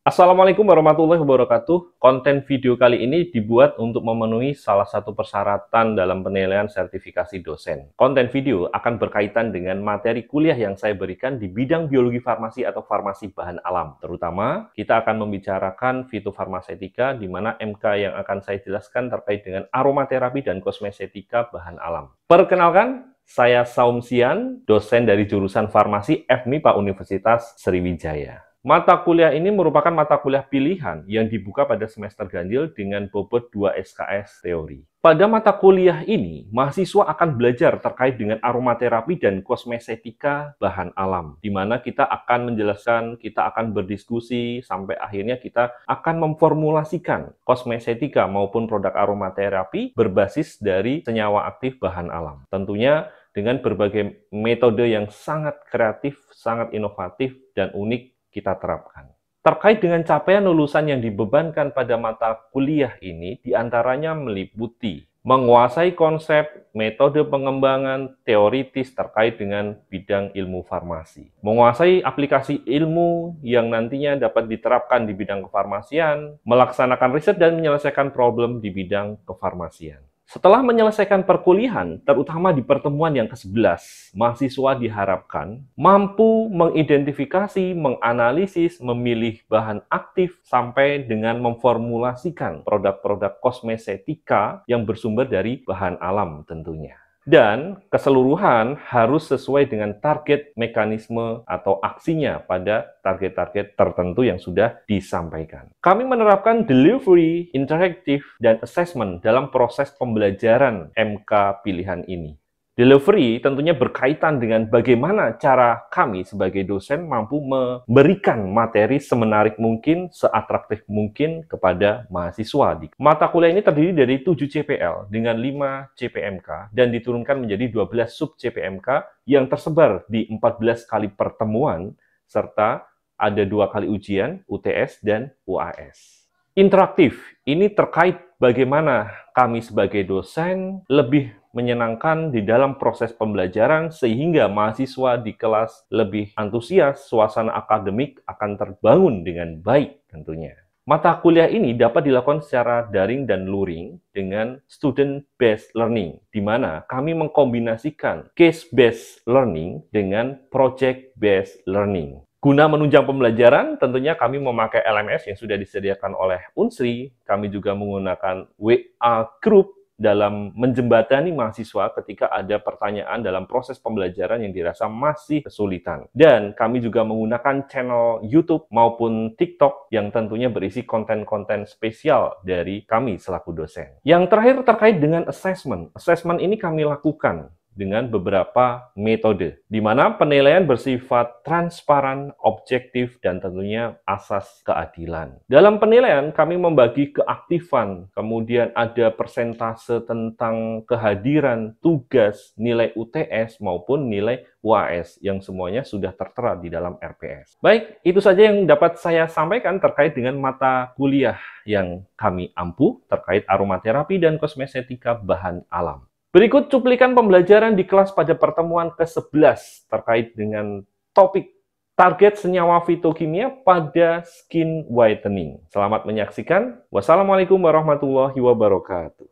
Assalamualaikum warahmatullahi wabarakatuh. Konten video kali ini dibuat untuk memenuhi salah satu persyaratan dalam penilaian sertifikasi dosen. Konten video akan berkaitan dengan materi kuliah yang saya berikan di bidang biologi farmasi atau farmasi bahan alam. Terutama, kita akan membicarakan fitofarmasetika di mana MK yang akan saya jelaskan terkait dengan aromaterapi dan kosmesetika bahan alam. Perkenalkan, saya Saum Sian, dosen dari jurusan farmasi FMIPA Universitas Sriwijaya. Mata kuliah ini merupakan mata kuliah pilihan yang dibuka pada semester ganjil dengan bobot 2 SKS teori. Pada mata kuliah ini, mahasiswa akan belajar terkait dengan aromaterapi dan kosmesetika bahan alam, di mana kita akan menjelaskan, kita akan berdiskusi, sampai akhirnya kita akan memformulasikan kosmesetika maupun produk aromaterapi berbasis dari senyawa aktif bahan alam. Tentunya dengan berbagai metode yang sangat kreatif, sangat inovatif, dan unik kita terapkan. Terkait dengan capaian lulusan yang dibebankan pada mata kuliah ini, diantaranya meliputi menguasai konsep, metode pengembangan teoritis terkait dengan bidang ilmu farmasi, menguasai aplikasi ilmu yang nantinya dapat diterapkan di bidang kefarmasian, melaksanakan riset dan menyelesaikan problem di bidang kefarmasian. Setelah menyelesaikan perkuliahan, terutama di pertemuan yang ke-11, mahasiswa diharapkan mampu mengidentifikasi, menganalisis, memilih bahan aktif sampai dengan memformulasikan produk-produk kosmesetika yang bersumber dari bahan alam tentunya dan keseluruhan harus sesuai dengan target mekanisme atau aksinya pada target-target tertentu yang sudah disampaikan. Kami menerapkan delivery, interactive, dan assessment dalam proses pembelajaran MK pilihan ini. Delivery tentunya berkaitan dengan bagaimana cara kami sebagai dosen mampu memberikan materi semenarik mungkin, seatraktif mungkin kepada mahasiswa. Mata kuliah ini terdiri dari 7 CPL dengan 5 CPMK dan diturunkan menjadi 12 sub CPMK yang tersebar di 14 kali pertemuan serta ada dua kali ujian, UTS dan UAS. Interaktif, ini terkait bagaimana kami sebagai dosen lebih menyenangkan di dalam proses pembelajaran sehingga mahasiswa di kelas lebih antusias, suasana akademik akan terbangun dengan baik tentunya. Mata kuliah ini dapat dilakukan secara daring dan luring dengan student-based learning, di mana kami mengkombinasikan case-based learning dengan project-based learning. Guna menunjang pembelajaran, tentunya kami memakai LMS yang sudah disediakan oleh UNSRI. Kami juga menggunakan WA Group dalam menjembatani mahasiswa ketika ada pertanyaan dalam proses pembelajaran yang dirasa masih kesulitan. Dan kami juga menggunakan channel YouTube maupun TikTok yang tentunya berisi konten-konten spesial dari kami selaku dosen. Yang terakhir terkait dengan assessment. Assessment ini kami lakukan dengan beberapa metode, di mana penilaian bersifat transparan, objektif, dan tentunya asas keadilan. Dalam penilaian, kami membagi keaktifan, kemudian ada persentase tentang kehadiran, tugas, nilai UTS, maupun nilai UAS yang semuanya sudah tertera di dalam RPS. Baik, itu saja yang dapat saya sampaikan terkait dengan mata kuliah yang kami ampuh terkait aromaterapi dan kosmesetika bahan alam. Berikut cuplikan pembelajaran di kelas pada pertemuan ke-11 terkait dengan topik target senyawa fitokimia pada skin whitening. Selamat menyaksikan. Wassalamualaikum warahmatullahi wabarakatuh.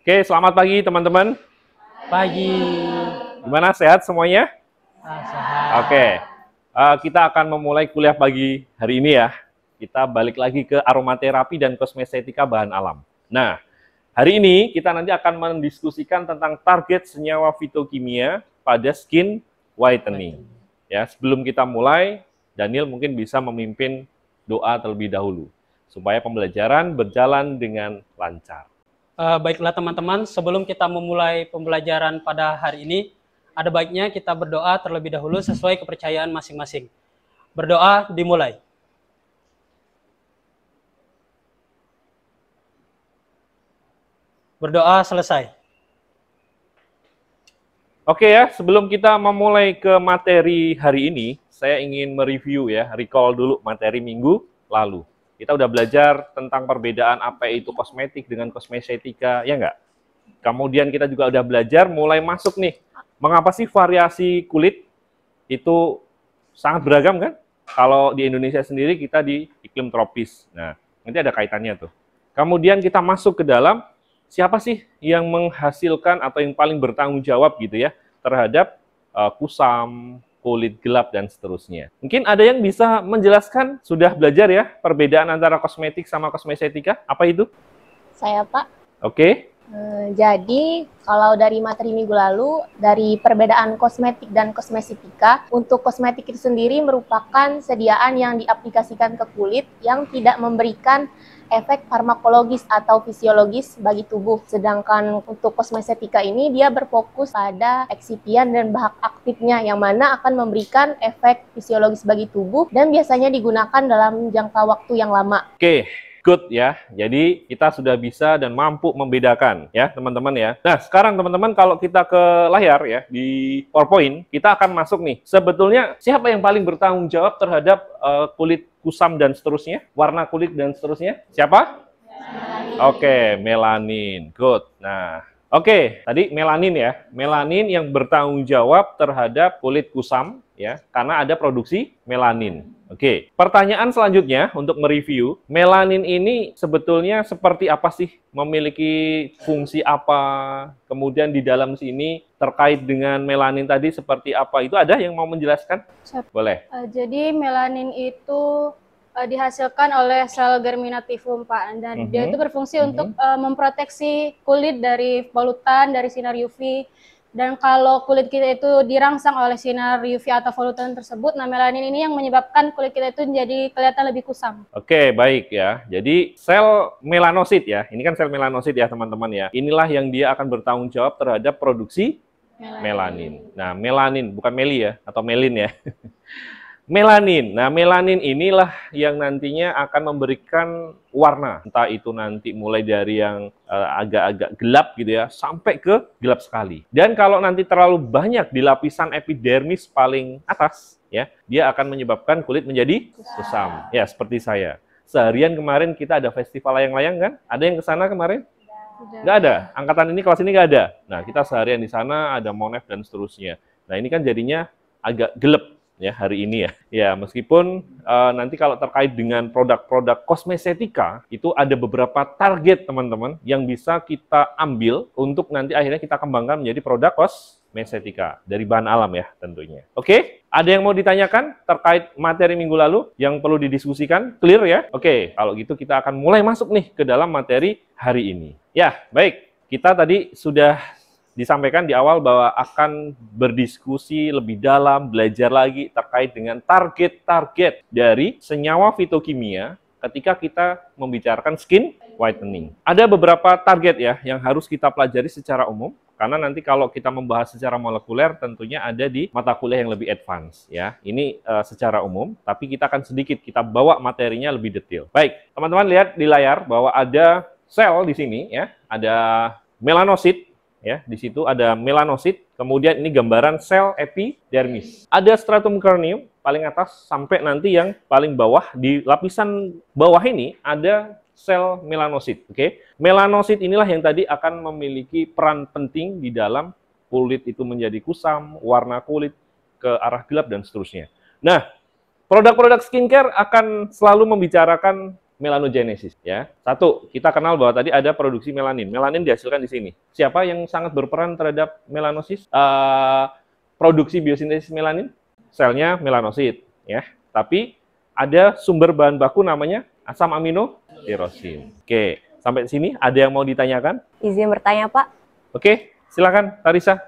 Oke, selamat pagi teman-teman. Pagi. Gimana sehat semuanya? Ah, sehat. Oke. Uh, kita akan memulai kuliah pagi hari ini ya. Kita balik lagi ke aromaterapi dan kosmetika bahan alam. Nah, Hari ini kita nanti akan mendiskusikan tentang target senyawa fitokimia pada skin whitening. Ya, sebelum kita mulai, Daniel mungkin bisa memimpin doa terlebih dahulu supaya pembelajaran berjalan dengan lancar. Uh, baiklah teman-teman, sebelum kita memulai pembelajaran pada hari ini, ada baiknya kita berdoa terlebih dahulu sesuai kepercayaan masing-masing. Berdoa dimulai. Berdoa selesai. Oke ya, sebelum kita memulai ke materi hari ini, saya ingin mereview ya, recall dulu materi minggu lalu. Kita udah belajar tentang perbedaan apa itu kosmetik dengan kosmetika, ya enggak? Kemudian kita juga udah belajar mulai masuk nih, mengapa sih variasi kulit itu sangat beragam kan? Kalau di Indonesia sendiri kita di iklim tropis. Nah, nanti ada kaitannya tuh. Kemudian kita masuk ke dalam siapa sih yang menghasilkan atau yang paling bertanggung jawab gitu ya terhadap uh, kusam, kulit gelap, dan seterusnya. Mungkin ada yang bisa menjelaskan, sudah belajar ya perbedaan antara kosmetik sama kosmetika Apa itu? Saya, Pak. Oke. Eh, jadi kalau dari materi minggu lalu, dari perbedaan kosmetik dan kosmetika, untuk kosmetik itu sendiri merupakan sediaan yang diaplikasikan ke kulit yang tidak memberikan efek farmakologis atau fisiologis bagi tubuh. Sedangkan untuk kosmetika ini dia berfokus pada eksipian dan bahan aktifnya yang mana akan memberikan efek fisiologis bagi tubuh dan biasanya digunakan dalam jangka waktu yang lama. Oke, good ya. Jadi kita sudah bisa dan mampu membedakan ya teman-teman ya. Nah sekarang teman-teman kalau kita ke layar ya di PowerPoint kita akan masuk nih. Sebetulnya siapa yang paling bertanggung jawab terhadap uh, kulit kusam dan seterusnya, warna kulit dan seterusnya? Siapa? Oke, okay, melanin. Good. Nah, Oke, okay, tadi melanin ya. Melanin yang bertanggung jawab terhadap kulit kusam ya, karena ada produksi melanin. Oke, pertanyaan selanjutnya untuk mereview, melanin ini sebetulnya seperti apa sih? Memiliki fungsi apa? Kemudian di dalam sini terkait dengan melanin tadi seperti apa? Itu ada yang mau menjelaskan? Boleh. Eh, jadi melanin itu eh, dihasilkan oleh sel germinativum Pak dan mm -hmm. dia mhm. itu berfungsi mm -hmm. untuk eh, memproteksi kulit dari polutan dari sinar UV dan kalau kulit kita itu dirangsang oleh sinar UV atau polutan tersebut, nah melanin ini yang menyebabkan kulit kita itu menjadi kelihatan lebih kusam. Oke, baik ya. Jadi sel melanosit ya, ini kan sel melanosit ya teman-teman ya. Inilah yang dia akan bertanggung jawab terhadap produksi melanin. melanin. Nah, melanin bukan meli ya atau melin ya. melanin. Nah, melanin inilah yang nantinya akan memberikan warna. Entah itu nanti mulai dari yang eh, agak-agak uh, gelap gitu ya, sampai ke gelap sekali. Dan kalau nanti terlalu banyak di lapisan epidermis paling atas, ya, dia akan menyebabkan kulit menjadi kusam. Ya, seperti saya. Seharian kemarin kita ada festival layang-layang kan? Ada yang ke sana kemarin? Nggak ada. Angkatan ini kelas ini nggak ada. Nah, kita seharian di sana ada monef dan seterusnya. Nah, ini kan jadinya agak gelap ya hari ini ya. Ya, meskipun uh, nanti kalau terkait dengan produk-produk kosmetika itu ada beberapa target teman-teman yang bisa kita ambil untuk nanti akhirnya kita kembangkan menjadi produk kosmetika dari bahan alam ya tentunya. Oke, okay? ada yang mau ditanyakan terkait materi minggu lalu yang perlu didiskusikan? Clear ya? Oke, okay, kalau gitu kita akan mulai masuk nih ke dalam materi hari ini. Ya, baik. Kita tadi sudah disampaikan di awal bahwa akan berdiskusi lebih dalam, belajar lagi terkait dengan target-target dari senyawa fitokimia ketika kita membicarakan skin whitening. Ada beberapa target ya yang harus kita pelajari secara umum karena nanti kalau kita membahas secara molekuler tentunya ada di mata kuliah yang lebih advance ya. Ini uh, secara umum, tapi kita akan sedikit kita bawa materinya lebih detail. Baik, teman-teman lihat di layar bahwa ada sel di sini ya, ada melanosit ya. Di situ ada melanosit, kemudian ini gambaran sel epidermis. Ada stratum corneum paling atas sampai nanti yang paling bawah di lapisan bawah ini ada sel melanosit, oke. Okay? Melanosit inilah yang tadi akan memiliki peran penting di dalam kulit itu menjadi kusam, warna kulit ke arah gelap dan seterusnya. Nah, produk-produk skincare akan selalu membicarakan melanogenesis ya. Satu, kita kenal bahwa tadi ada produksi melanin. Melanin dihasilkan di sini. Siapa yang sangat berperan terhadap melanosis? Uh, produksi biosintesis melanin? Selnya melanosit ya. Tapi ada sumber bahan baku namanya asam amino tirosin. Oke, sampai sini ada yang mau ditanyakan? Izin bertanya, Pak. Oke, silakan Tarisa.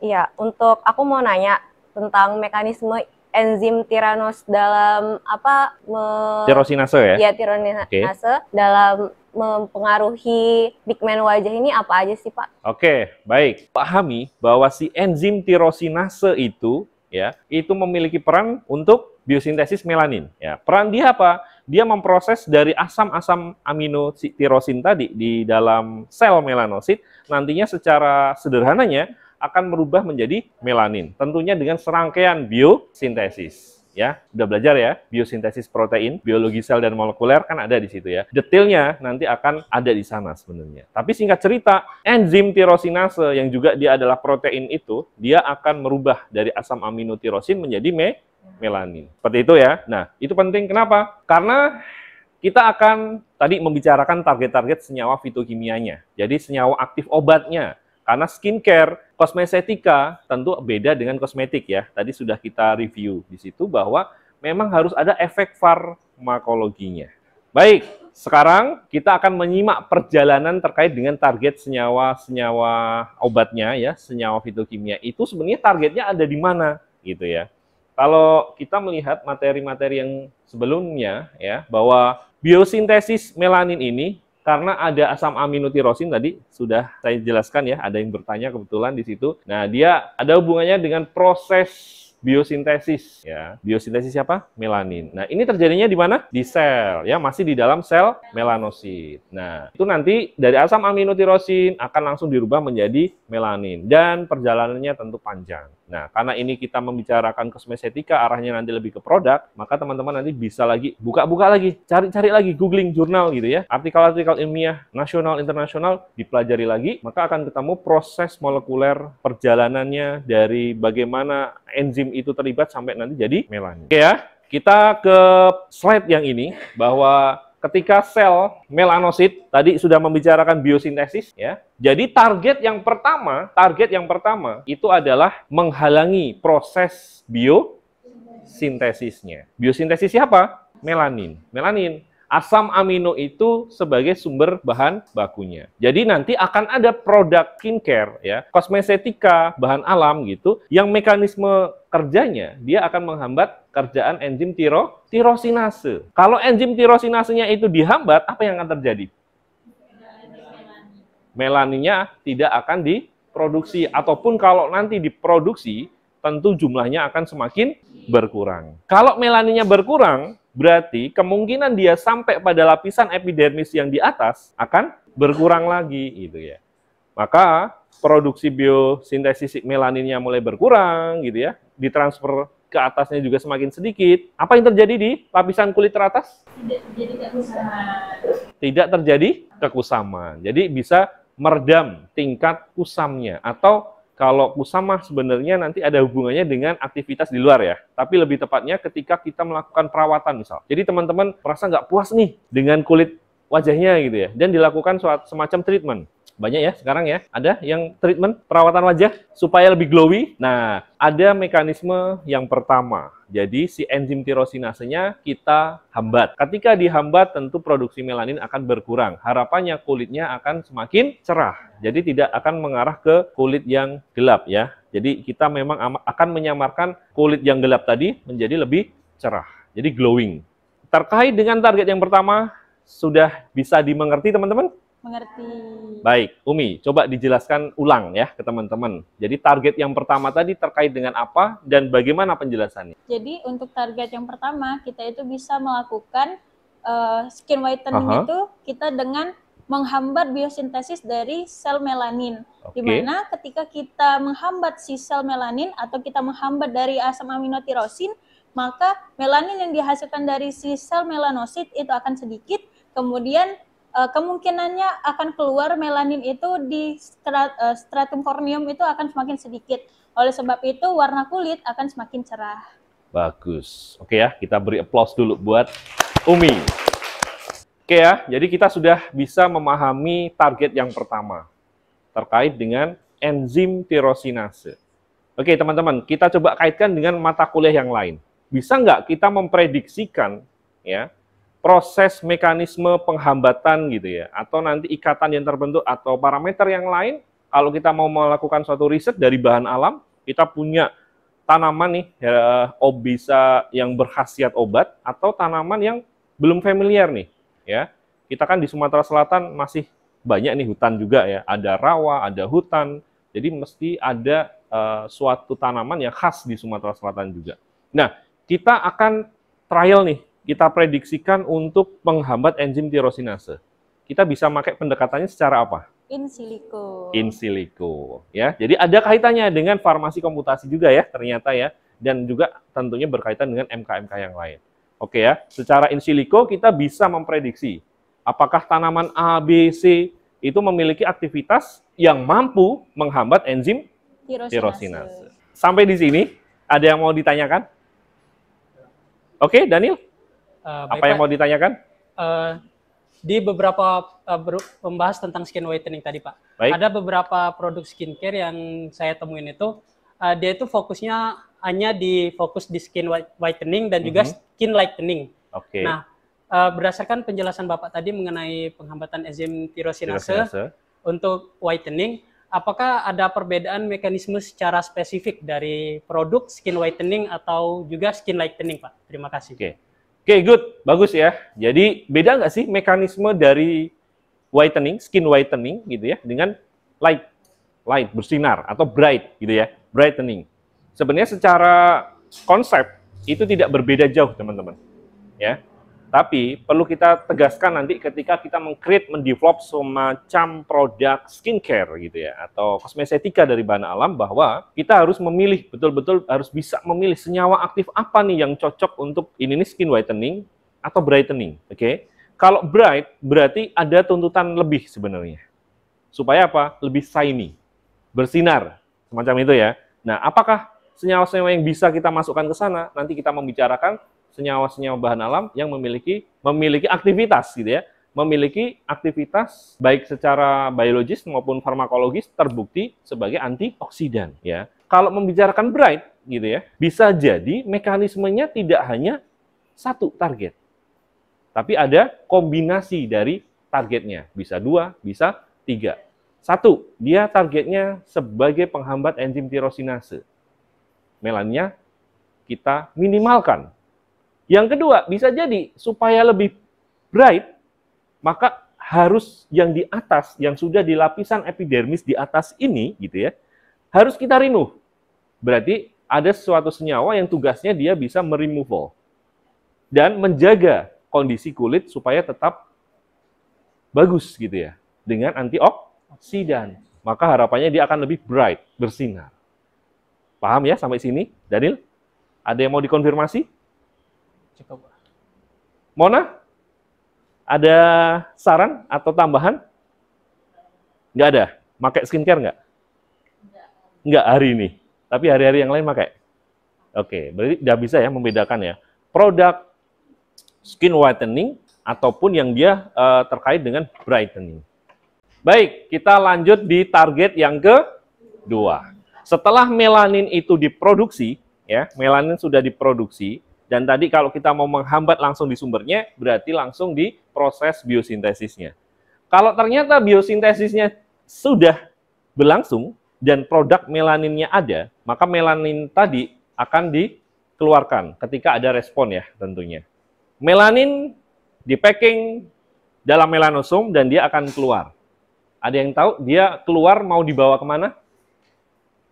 Iya, untuk aku mau nanya tentang mekanisme enzim tiranos dalam apa me... tirosinase ya? Iya, tirosinase okay. dalam mempengaruhi pigmen wajah ini apa aja sih, Pak? Oke, baik. Pahami bahwa si enzim tirosinase itu ya, itu memiliki peran untuk biosintesis melanin. Ya, peran dia apa? Dia memproses dari asam-asam amino tirosin tadi di dalam sel melanosit nantinya secara sederhananya akan merubah menjadi melanin. Tentunya dengan serangkaian biosintesis. Ya, udah belajar ya, biosintesis protein, biologi sel dan molekuler kan ada di situ ya. Detailnya nanti akan ada di sana sebenarnya. Tapi singkat cerita, enzim tirosinase yang juga dia adalah protein itu, dia akan merubah dari asam amino tirosin menjadi me melanin. Seperti itu ya. Nah, itu penting kenapa? Karena kita akan tadi membicarakan target-target senyawa fitokimianya. Jadi senyawa aktif obatnya karena skincare, kosmetika tentu beda dengan kosmetik ya. Tadi sudah kita review di situ bahwa memang harus ada efek farmakologinya. Baik, sekarang kita akan menyimak perjalanan terkait dengan target senyawa-senyawa obatnya ya, senyawa fitokimia. Itu sebenarnya targetnya ada di mana gitu ya. Kalau kita melihat materi-materi yang sebelumnya ya, bahwa biosintesis melanin ini karena ada asam amino tirosin tadi sudah saya jelaskan ya, ada yang bertanya kebetulan di situ. Nah, dia ada hubungannya dengan proses biosintesis ya. Biosintesis siapa? Melanin. Nah, ini terjadinya di mana? Di sel ya, masih di dalam sel melanosit. Nah, itu nanti dari asam amino tirosin akan langsung dirubah menjadi melanin dan perjalanannya tentu panjang. Nah, karena ini kita membicarakan kosmesetika, arahnya nanti lebih ke produk, maka teman-teman nanti bisa lagi buka-buka lagi, cari-cari lagi, googling jurnal gitu ya, artikel-artikel ilmiah nasional, internasional, dipelajari lagi, maka akan ketemu proses molekuler perjalanannya dari bagaimana enzim itu terlibat sampai nanti jadi melanin. Oke ya, kita ke slide yang ini, bahwa ketika sel melanosit tadi sudah membicarakan biosintesis ya. Jadi target yang pertama, target yang pertama itu adalah menghalangi proses biosintesisnya. Biosintesis siapa? Melanin. Melanin asam amino itu sebagai sumber bahan bakunya. Jadi nanti akan ada produk skincare ya, kosmetika, bahan alam gitu yang mekanisme kerjanya dia akan menghambat kerjaan enzim tiro tirosinase. Kalau enzim tirosinasenya itu dihambat, apa yang akan terjadi? Melaninnya tidak akan diproduksi ataupun kalau nanti diproduksi tentu jumlahnya akan semakin berkurang. Kalau melaninnya berkurang, Berarti kemungkinan dia sampai pada lapisan epidermis yang di atas akan berkurang lagi gitu ya. Maka produksi biosintesis melaninnya mulai berkurang gitu ya. Ditransfer ke atasnya juga semakin sedikit. Apa yang terjadi di lapisan kulit teratas? Tidak terjadi kekusaman. Tidak terjadi kekusaman. Jadi bisa meredam tingkat kusamnya atau kalau musamah sebenarnya nanti ada hubungannya dengan aktivitas di luar ya. Tapi lebih tepatnya ketika kita melakukan perawatan misal. Jadi teman-teman merasa nggak puas nih dengan kulit wajahnya gitu ya. Dan dilakukan semacam treatment banyak ya sekarang ya. Ada yang treatment perawatan wajah supaya lebih glowy. Nah, ada mekanisme yang pertama. Jadi si enzim tirosinasenya kita hambat. Ketika dihambat tentu produksi melanin akan berkurang. Harapannya kulitnya akan semakin cerah. Jadi tidak akan mengarah ke kulit yang gelap ya. Jadi kita memang akan menyamarkan kulit yang gelap tadi menjadi lebih cerah. Jadi glowing. Terkait dengan target yang pertama sudah bisa dimengerti teman-teman? Mengerti. Baik, Umi, coba dijelaskan ulang ya ke teman-teman. Jadi target yang pertama tadi terkait dengan apa dan bagaimana penjelasannya? Jadi untuk target yang pertama, kita itu bisa melakukan uh, skin whitening uh itu kita dengan menghambat biosintesis dari sel melanin. Okay. Dimana ketika kita menghambat si sel melanin atau kita menghambat dari asam amino tirosin, maka melanin yang dihasilkan dari si sel melanosit itu akan sedikit, kemudian uh, kemungkinannya akan keluar melanin itu di strat, uh, stratum corneum itu akan semakin sedikit. Oleh sebab itu warna kulit akan semakin cerah. Bagus. Oke ya, kita beri aplaus dulu buat Umi. Oke ya, jadi kita sudah bisa memahami target yang pertama terkait dengan enzim tirosinase. Oke teman-teman, kita coba kaitkan dengan mata kuliah yang lain. Bisa nggak kita memprediksikan ya proses mekanisme penghambatan gitu ya, atau nanti ikatan yang terbentuk atau parameter yang lain, kalau kita mau melakukan suatu riset dari bahan alam, kita punya tanaman nih, ya, obisa yang berkhasiat obat, atau tanaman yang belum familiar nih, ya. Kita kan di Sumatera Selatan masih banyak nih hutan juga ya, ada rawa, ada hutan, jadi mesti ada uh, suatu tanaman yang khas di Sumatera Selatan juga. Nah, kita akan trial nih kita prediksikan untuk menghambat enzim tirosinase? Kita bisa pakai pendekatannya secara apa? In silico. In silico, ya. Jadi ada kaitannya dengan farmasi komputasi juga ya, ternyata ya, dan juga tentunya berkaitan dengan MKMK yang lain. Oke ya, secara in silico kita bisa memprediksi apakah tanaman A, B, C itu memiliki aktivitas yang mampu menghambat enzim tirosinase. Sampai di sini, ada yang mau ditanyakan? Oke, Daniel? Uh, Apa yang mau ditanyakan? Uh, di beberapa uh, membahas tentang skin whitening tadi Pak. Baik. Ada beberapa produk skincare yang saya temuin itu uh, dia itu fokusnya hanya di fokus di skin whitening dan juga mm -hmm. skin lightening. Oke. Okay. Nah, uh, berdasarkan penjelasan Bapak tadi mengenai penghambatan enzim tirosinase, tirosinase untuk whitening, apakah ada perbedaan mekanisme secara spesifik dari produk skin whitening atau juga skin lightening, Pak? Terima kasih. Oke. Okay okay, good, bagus ya. Jadi beda nggak sih mekanisme dari whitening, skin whitening gitu ya, dengan light, light bersinar atau bright gitu ya, brightening. Sebenarnya secara konsep itu tidak berbeda jauh teman-teman, ya. Tapi perlu kita tegaskan nanti ketika kita mengcreate, mendevelop semacam produk skincare gitu ya atau kosmetika dari bahan alam bahwa kita harus memilih betul-betul harus bisa memilih senyawa aktif apa nih yang cocok untuk ini nih skin whitening atau brightening, oke? Okay? Kalau bright berarti ada tuntutan lebih sebenarnya. Supaya apa? Lebih shiny, bersinar, semacam itu ya. Nah, apakah senyawa-senyawa yang bisa kita masukkan ke sana? Nanti kita membicarakan senyawa-senyawa bahan alam yang memiliki memiliki aktivitas gitu ya memiliki aktivitas baik secara biologis maupun farmakologis terbukti sebagai antioksidan ya. Kalau membicarakan bright gitu ya, bisa jadi mekanismenya tidak hanya satu target. Tapi ada kombinasi dari targetnya, bisa dua, bisa tiga. Satu, dia targetnya sebagai penghambat enzim tirosinase. Melannya kita minimalkan yang kedua, bisa jadi supaya lebih bright, maka harus yang di atas, yang sudah di lapisan epidermis di atas ini, gitu ya, harus kita remove. Berarti ada suatu senyawa yang tugasnya dia bisa meremoval dan menjaga kondisi kulit supaya tetap bagus gitu ya dengan antioksidan. Maka harapannya dia akan lebih bright, bersinar. Paham ya sampai sini, Daniel? Ada yang mau dikonfirmasi? Cukup. Mona, ada saran atau tambahan? Gak ada? Pakai skincare nggak? Nggak. Enggak hari ini, tapi hari-hari yang lain pakai? Oke, berarti udah bisa ya membedakan ya. Produk skin whitening ataupun yang dia uh, terkait dengan brightening. Baik, kita lanjut di target yang ke dua. Setelah melanin itu diproduksi, ya, melanin sudah diproduksi, dan tadi kalau kita mau menghambat langsung di sumbernya, berarti langsung di proses biosintesisnya. Kalau ternyata biosintesisnya sudah berlangsung dan produk melaninnya ada, maka melanin tadi akan dikeluarkan ketika ada respon ya tentunya. Melanin di packing dalam melanosom dan dia akan keluar. Ada yang tahu dia keluar mau dibawa kemana?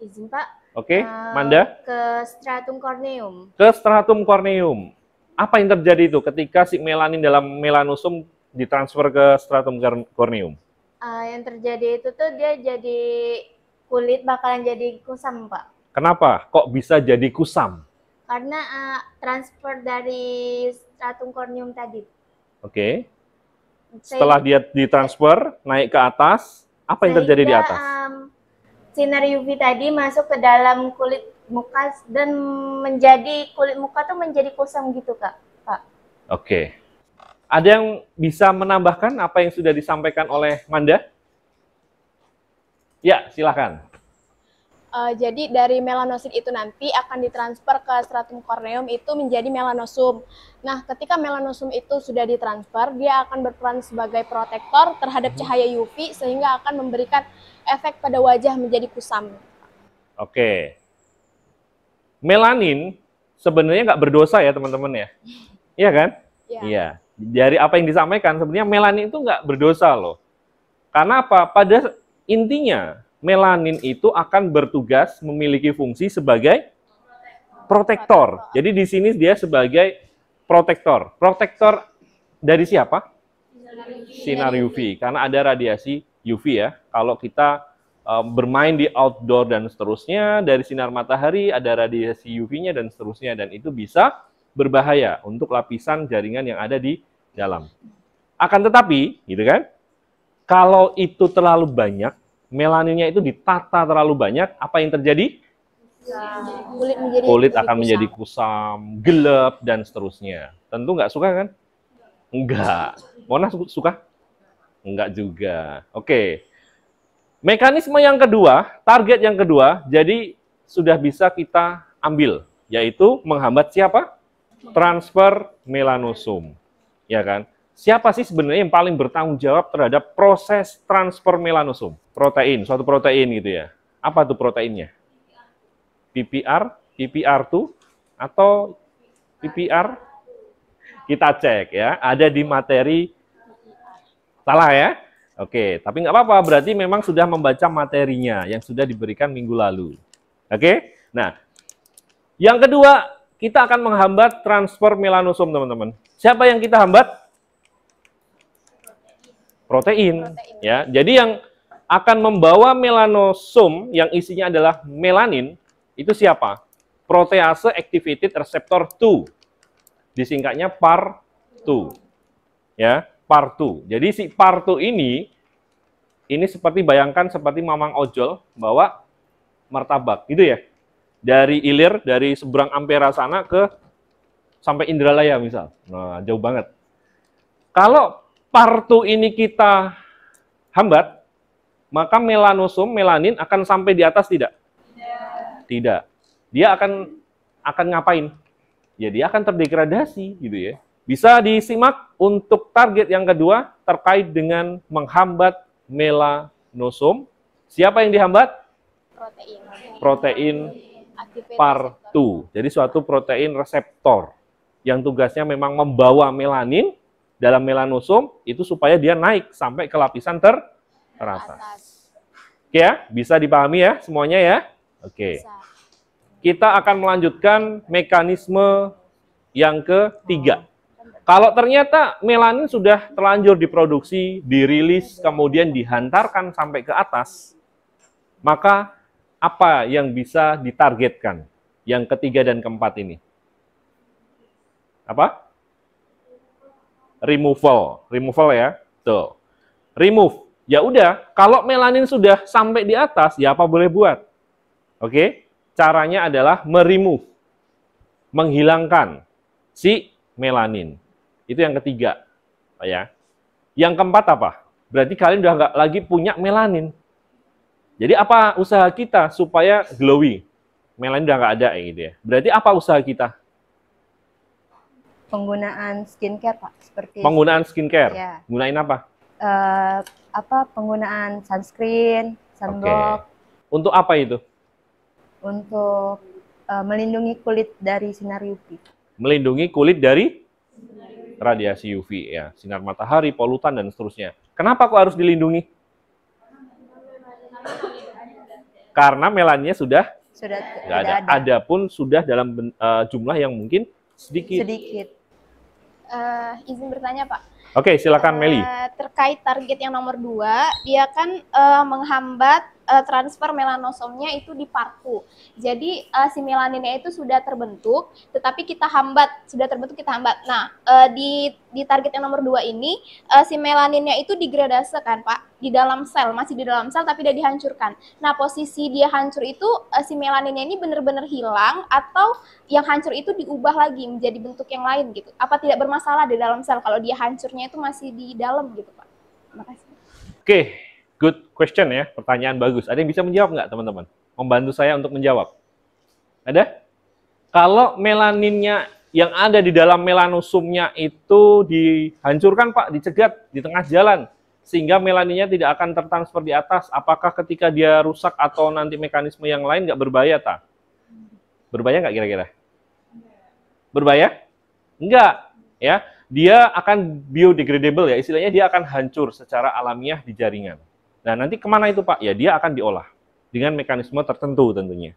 Izin Pak, Oke, okay, eh, Manda? Ke stratum corneum. Ke stratum corneum. Apa yang terjadi itu ketika si melanin dalam melanosum ditransfer ke stratum corneum? Uh, yang terjadi itu tuh dia jadi kulit bakalan jadi kusam, Pak. Kenapa? Kok bisa jadi kusam? Karena uh, transfer dari stratum corneum tadi. Oke. Okay. Setelah dia ditransfer, naik ke atas, apa yang terjadi di atas? Um, sinar UV tadi masuk ke dalam kulit muka dan menjadi kulit muka tuh menjadi kusam gitu kak pak oke okay. ada yang bisa menambahkan apa yang sudah disampaikan oleh Manda ya silakan. Uh, jadi dari melanosit itu nanti akan ditransfer ke stratum korneum itu menjadi melanosum. Nah, ketika melanosum itu sudah ditransfer, dia akan berperan sebagai protektor terhadap mhm. cahaya UV sehingga akan memberikan efek pada wajah menjadi kusam. Oke. Melanin sebenarnya nggak berdosa ya teman-teman ya? Iya kan? Iya. Ya. Dari apa yang disampaikan sebenarnya melanin itu nggak berdosa loh. Karena apa? Pada intinya melanin itu akan bertugas memiliki fungsi sebagai protektor. Jadi di sini dia sebagai protektor. Protektor dari siapa? Sinar UV. Karena ada radiasi UV ya. Kalau kita um, bermain di outdoor dan seterusnya, dari sinar matahari ada radiasi UV-nya dan seterusnya dan itu bisa berbahaya untuk lapisan jaringan yang ada di dalam. Akan tetapi, gitu kan? Kalau itu terlalu banyak, melaninnya itu ditata terlalu banyak, apa yang terjadi? Ya, kulit, menjadi kulit akan kusam. menjadi kusam, gelap dan seterusnya. Tentu nggak suka kan? Enggak. Mona suka? Enggak juga. Oke. Mekanisme yang kedua, target yang kedua, jadi sudah bisa kita ambil, yaitu menghambat siapa? Transfer melanosom. Ya kan? Siapa sih sebenarnya yang paling bertanggung jawab terhadap proses transfer melanosom? Protein, suatu protein gitu ya. Apa tuh proteinnya? PPR, PPR2, atau PPR? Kita cek ya, ada di materi Salah ya? Oke, tapi nggak apa-apa, berarti memang sudah membaca materinya yang sudah diberikan minggu lalu. Oke, nah yang kedua kita akan menghambat transfer melanosom teman-teman. Siapa yang kita hambat? Protein. Protein. Ya, jadi yang akan membawa melanosom yang isinya adalah melanin itu siapa? Protease activated receptor 2. Disingkatnya PAR2. Ya partu. Jadi si partu ini ini seperti bayangkan seperti mamang ojol bawa martabak gitu ya. Dari ilir dari seberang Ampera sana ke sampai Indralaya misal. Nah, jauh banget. Kalau partu ini kita hambat, maka melanosom melanin akan sampai di atas Tidak. Tidak. Dia akan akan ngapain? Ya dia akan terdegradasi gitu ya. Bisa disimak untuk target yang kedua terkait dengan menghambat melanosom. Siapa yang dihambat? Protein. Protein partu. Jadi suatu protein reseptor yang tugasnya memang membawa melanin dalam melanosom itu supaya dia naik sampai ke lapisan ter teratas. Oke ya, bisa dipahami ya semuanya ya? Oke. Kita akan melanjutkan mekanisme yang ketiga. Kalau ternyata melanin sudah terlanjur diproduksi, dirilis, kemudian dihantarkan sampai ke atas, maka apa yang bisa ditargetkan yang ketiga dan keempat ini? Apa? Removal, removal ya. Tuh. Remove. Ya udah, kalau melanin sudah sampai di atas, ya apa boleh buat? Oke? Caranya adalah meremove. Menghilangkan si melanin. Itu yang ketiga. Ya. Yang keempat apa? Berarti kalian udah nggak lagi punya melanin. Jadi apa usaha kita supaya glowing? Melanin udah nggak ada ya gitu ya. Berarti apa usaha kita? Penggunaan skincare pak, seperti penggunaan skincare. Ya. Gunain apa? Uh, apa penggunaan sunscreen, sunblock. Okay. Untuk apa itu? Untuk uh, melindungi kulit dari sinar UV. Melindungi kulit dari radiasi UV ya, sinar matahari, polutan dan seterusnya. Kenapa kok harus dilindungi? Karena melannya sudah sudah nggak ada. ada. Adapun sudah dalam uh, jumlah yang mungkin sedikit. Sedikit. Uh, izin bertanya Pak. Oke, okay, silakan uh, Meli. Eh, terkait target yang nomor dua, dia kan uh, menghambat uh, transfer melanosomnya itu di Parku. Jadi uh, si melaninnya itu sudah terbentuk, tetapi kita hambat, sudah terbentuk kita hambat. Nah, uh, di di target yang nomor dua ini uh, si melaninnya itu digradase kan, Pak? Di dalam sel, masih di dalam sel tapi sudah dihancurkan. Nah, posisi dia hancur itu uh, si melaninnya ini benar-benar hilang atau yang hancur itu diubah lagi menjadi bentuk yang lain gitu. Apa tidak bermasalah di dalam sel kalau dia hancurnya itu masih di dalam gitu, Pak? Terima kasih. Oke, okay. Good question ya, pertanyaan bagus. Ada yang bisa menjawab nggak teman-teman? Membantu saya untuk menjawab. Ada? Kalau melaninnya yang ada di dalam melanosumnya itu dihancurkan Pak, dicegat di tengah jalan sehingga melaninnya tidak akan tertransfer di atas. Apakah ketika dia rusak atau nanti mekanisme yang lain nggak berbahaya ta? Berbahaya nggak kira-kira? Berbahaya? Enggak, ya. Dia akan biodegradable ya, istilahnya dia akan hancur secara alamiah di jaringan. Nah, nanti kemana itu Pak? Ya, dia akan diolah dengan mekanisme tertentu tentunya.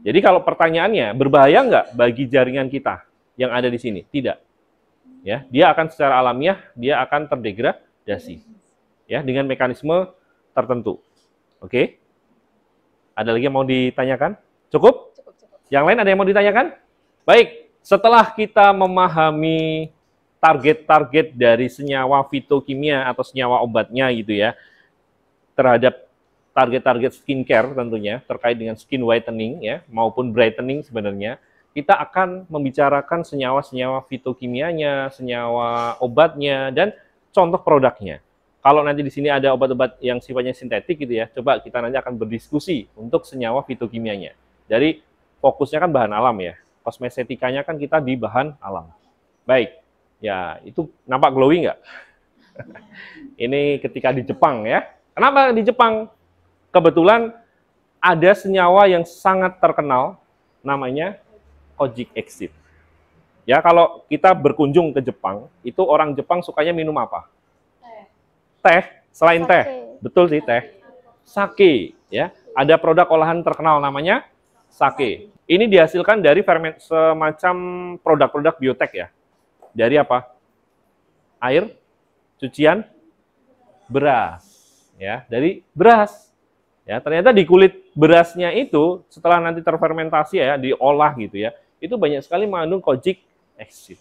Jadi kalau pertanyaannya, berbahaya nggak bagi jaringan kita yang ada di sini? Tidak. Ya, dia akan secara alamiah, dia akan terdegradasi. Ya, dengan mekanisme tertentu. Oke? Ada lagi yang mau ditanyakan? Cukup? cukup. Yang lain ada yang mau ditanyakan? Baik, setelah kita memahami target-target dari senyawa fitokimia atau senyawa obatnya gitu ya, terhadap target-target skincare tentunya terkait dengan skin whitening ya maupun brightening sebenarnya kita akan membicarakan senyawa-senyawa fitokimianya, senyawa obatnya dan contoh produknya. Kalau nanti di sini ada obat-obat yang sifatnya sintetik gitu ya, coba kita nanti akan berdiskusi untuk senyawa fitokimianya. Jadi fokusnya kan bahan alam ya. kosmetikanya kan kita di bahan alam. Baik. Ya, itu nampak glowing nggak? Ini ketika di Jepang ya Kenapa di Jepang? Kebetulan ada senyawa yang sangat terkenal namanya Kojic Exit. Ya, kalau kita berkunjung ke Jepang, itu orang Jepang sukanya minum apa? Teh. Teh, selain Sake. teh. Betul sih teh. Sake, ya. Ada produk olahan terkenal namanya sake. Ini dihasilkan dari ferment semacam produk-produk biotek ya. Dari apa? Air, cucian, beras ya dari beras. Ya, ternyata di kulit berasnya itu setelah nanti terfermentasi ya, diolah gitu ya. Itu banyak sekali mengandung kojic acid.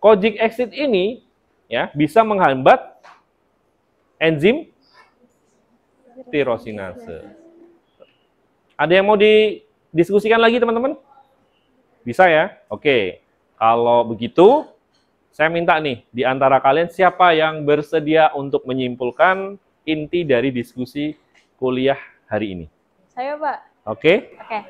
Kojic acid ini ya bisa menghambat enzim tirosinase. Ada yang mau didiskusikan lagi teman-teman? Bisa ya? Oke. Kalau begitu, saya minta nih di antara kalian siapa yang bersedia untuk menyimpulkan inti dari diskusi kuliah hari ini. Saya, Pak. Oke. Okay? Oke. Okay.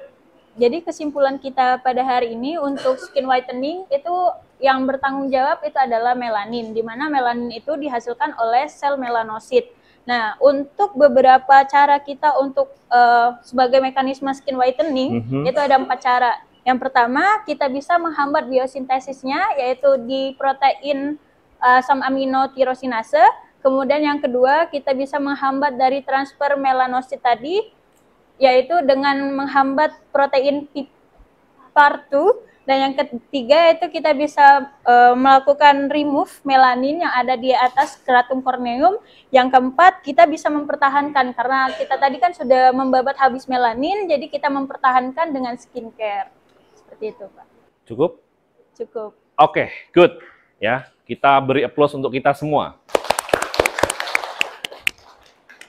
Jadi kesimpulan kita pada hari ini untuk skin whitening itu yang bertanggung jawab itu adalah melanin, di mana melanin itu dihasilkan oleh sel melanosit. Nah, untuk beberapa cara kita untuk uh, sebagai mekanisme skin whitening mm -hmm. itu ada empat cara. Yang pertama, kita bisa menghambat biosintesisnya yaitu di protein uh, eh, asam amino tirosinase Kemudian yang kedua, kita bisa menghambat dari transfer melanosit tadi, yaitu dengan menghambat protein PAR2. Dan yang ketiga itu kita bisa e, melakukan remove melanin yang ada di atas keratum korneum. Yang keempat, kita bisa mempertahankan karena kita tadi kan sudah membabat habis melanin, jadi kita mempertahankan dengan skincare. Seperti itu, Pak. Cukup? Cukup. Oke, okay, good. Ya, kita beri applause untuk kita semua.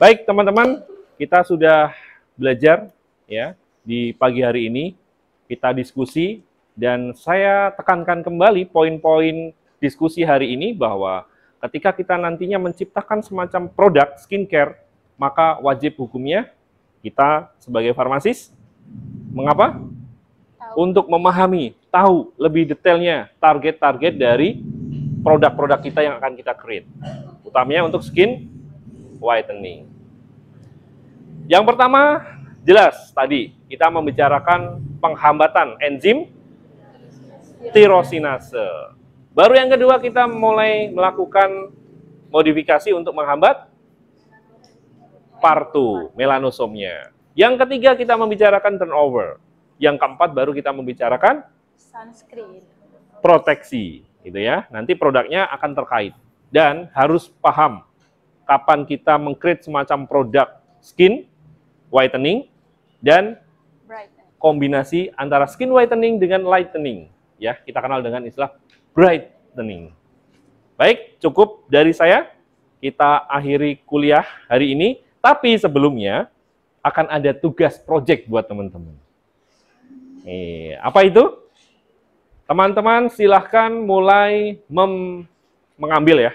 Baik, teman-teman, kita sudah belajar ya di pagi hari ini. Kita diskusi dan saya tekankan kembali poin-poin diskusi hari ini bahwa ketika kita nantinya menciptakan semacam produk skincare, maka wajib hukumnya kita sebagai farmasis mengapa? Untuk memahami, tahu lebih detailnya target-target dari produk-produk kita yang akan kita create. Utamanya untuk skin whitening. Yang pertama, jelas tadi kita membicarakan penghambatan enzim tirosinase. Baru yang kedua kita mulai melakukan modifikasi untuk menghambat partu melanosomnya. Yang ketiga kita membicarakan turnover. Yang keempat baru kita membicarakan sunscreen. Proteksi, gitu ya. Nanti produknya akan terkait dan harus paham kapan kita mengcreate semacam produk skin whitening dan kombinasi antara skin whitening dengan lightening ya kita kenal dengan istilah brightening baik cukup dari saya kita akhiri kuliah hari ini tapi sebelumnya akan ada tugas project buat teman-teman eh, apa itu teman-teman silahkan mulai mengambil ya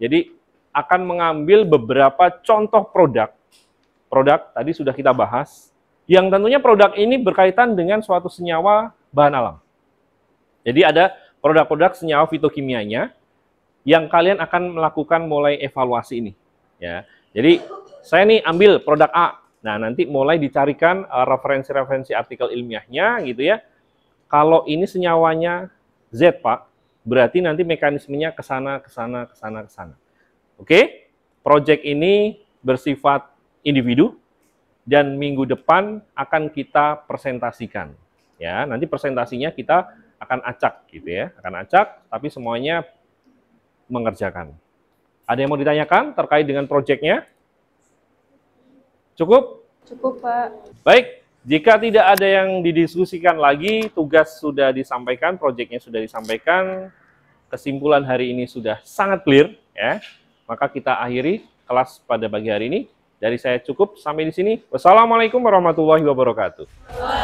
jadi akan mengambil beberapa contoh produk produk tadi sudah kita bahas, yang tentunya produk ini berkaitan dengan suatu senyawa bahan alam. Jadi ada produk-produk senyawa fitokimianya yang kalian akan melakukan mulai evaluasi ini. Ya, jadi saya nih ambil produk A. Nah nanti mulai dicarikan eh, referensi-referensi artikel ilmiahnya gitu ya. Kalau ini senyawanya Z pak, berarti nanti mekanismenya kesana, kesana, kesana, kesana. Oke, project ini bersifat individu dan minggu depan akan kita presentasikan. Ya, nanti presentasinya kita akan acak gitu ya, akan acak tapi semuanya mengerjakan. Ada yang mau ditanyakan terkait dengan proyeknya? Cukup? Cukup, Pak. Baik, jika tidak ada yang didiskusikan lagi, tugas sudah disampaikan, proyeknya sudah disampaikan, kesimpulan hari ini sudah sangat clear ya. Maka kita akhiri kelas pada pagi hari ini. Dari saya cukup sampai di sini. Wassalamualaikum warahmatullahi wabarakatuh.